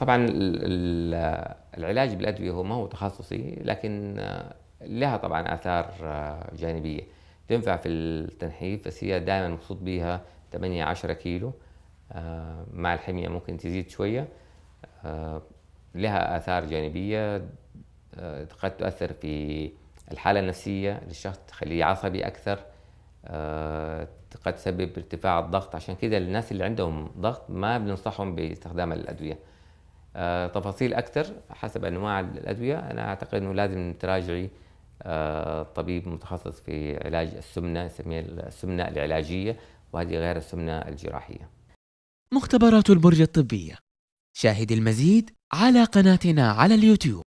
طبعا العلاج بالادويه هو ما هو تخصصي لكن لها طبعا اثار آه، جانبيه تنفع في التنحيف بس هي دائما مقصود بها 8 10 كيلو آه، مع الحميه ممكن تزيد شويه آه، لها اثار جانبيه قد تؤثر في الحاله النفسيه للشخص تخليه عصبي اكثر قد تسبب ارتفاع الضغط عشان كده الناس اللي عندهم ضغط ما بننصحهم باستخدام الادويه آه، تفاصيل اكثر حسب انواع الادويه انا اعتقد انه لازم تراجعي آه، طبيب متخصص في علاج السمنه نسميها السمنه العلاجيه وهذه غير السمنه الجراحيه. مختبرات البرج الطبيه شاهد المزيد على قناتنا على اليوتيوب